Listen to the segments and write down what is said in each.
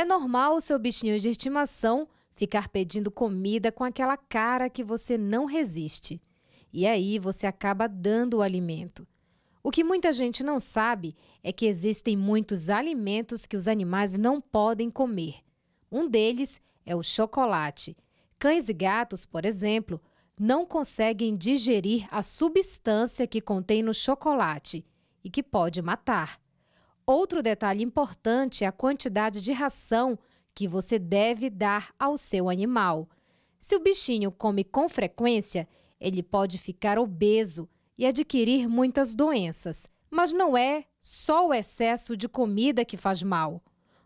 É normal o seu bichinho de estimação ficar pedindo comida com aquela cara que você não resiste. E aí você acaba dando o alimento. O que muita gente não sabe é que existem muitos alimentos que os animais não podem comer. Um deles é o chocolate. Cães e gatos, por exemplo, não conseguem digerir a substância que contém no chocolate e que pode matar. Outro detalhe importante é a quantidade de ração que você deve dar ao seu animal. Se o bichinho come com frequência, ele pode ficar obeso e adquirir muitas doenças. Mas não é só o excesso de comida que faz mal.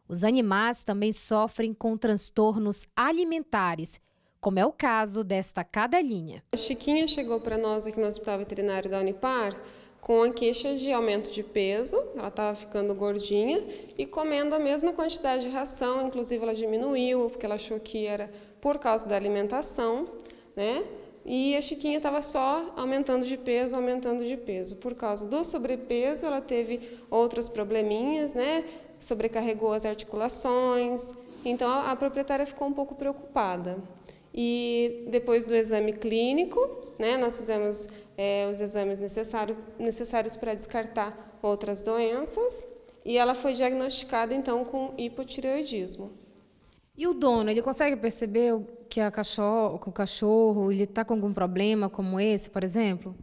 Os animais também sofrem com transtornos alimentares, como é o caso desta cadelinha. A Chiquinha chegou para nós aqui no Hospital Veterinário da Unipar com a queixa de aumento de peso, ela estava tá ficando gordinha e comendo a mesma quantidade de ração, inclusive ela diminuiu, porque ela achou que era por causa da alimentação, né? E a Chiquinha estava só aumentando de peso, aumentando de peso. Por causa do sobrepeso, ela teve outros probleminhas, né? Sobrecarregou as articulações. Então a proprietária ficou um pouco preocupada. E depois do exame clínico, né, nós fizemos é, os exames necessário, necessários para descartar outras doenças. E ela foi diagnosticada então com hipotireoidismo. E o dono, ele consegue perceber que, a cachorro, que o cachorro ele está com algum problema como esse, por exemplo?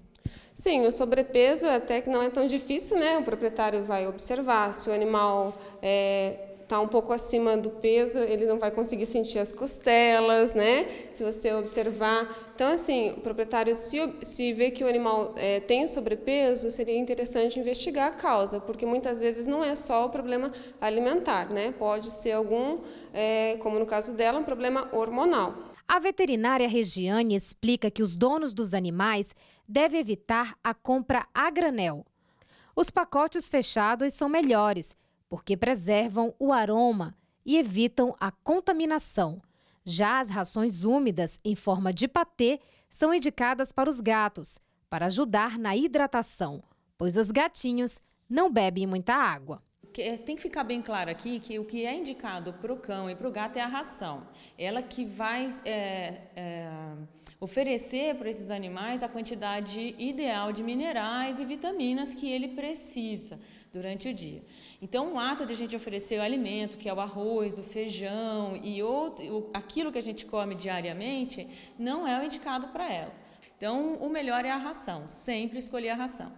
Sim, o sobrepeso é até que não é tão difícil, né? O proprietário vai observar se o animal é, está um pouco acima do peso, ele não vai conseguir sentir as costelas, né? Se você observar. Então, assim, o proprietário, se, se vê que o animal é, tem o sobrepeso, seria interessante investigar a causa, porque muitas vezes não é só o problema alimentar, né? Pode ser algum, é, como no caso dela, um problema hormonal. A veterinária Regiane explica que os donos dos animais devem evitar a compra a granel. Os pacotes fechados são melhores porque preservam o aroma e evitam a contaminação. Já as rações úmidas em forma de patê são indicadas para os gatos, para ajudar na hidratação, pois os gatinhos não bebem muita água. Eh, tem que ficar bem claro aqui que o que é indicado para o cão e para o gato é a ração. Ela que vai é, é, oferecer para esses animais a quantidade ideal de minerais e vitaminas que ele precisa durante o dia. Então, o ato de a gente oferecer o alimento, que é o arroz, o feijão e outro, aquilo que a gente come diariamente, não é o indicado para ela. Então, o melhor é a ração, sempre escolher a ração.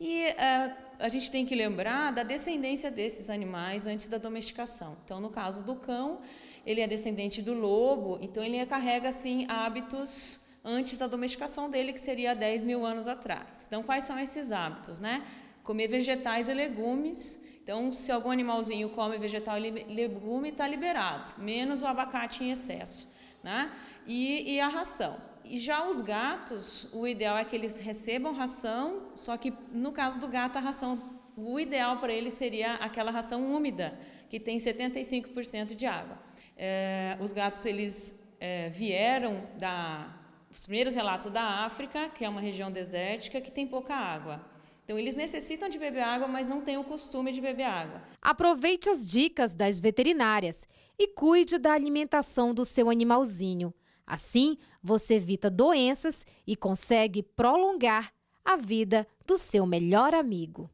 E uh, a gente tem que lembrar da descendência desses animais antes da domesticação. Então, no caso do cão, ele é descendente do lobo, então ele carrega assim hábitos antes da domesticação dele, que seria 10 mil anos atrás. Então, quais são esses hábitos, né? Comer vegetais e legumes. Então, se algum animalzinho come vegetal e legume, está liberado, menos o abacate em excesso, né? E, e a ração. E já os gatos, o ideal é que eles recebam ração, só que no caso do gato, a ração, o ideal para ele seria aquela ração úmida, que tem 75% de água. É, os gatos, eles é, vieram da. Os primeiros relatos da África, que é uma região desértica que tem pouca água. Então, eles necessitam de beber água, mas não têm o costume de beber água. Aproveite as dicas das veterinárias e cuide da alimentação do seu animalzinho. Assim, você evita doenças e consegue prolongar a vida do seu melhor amigo.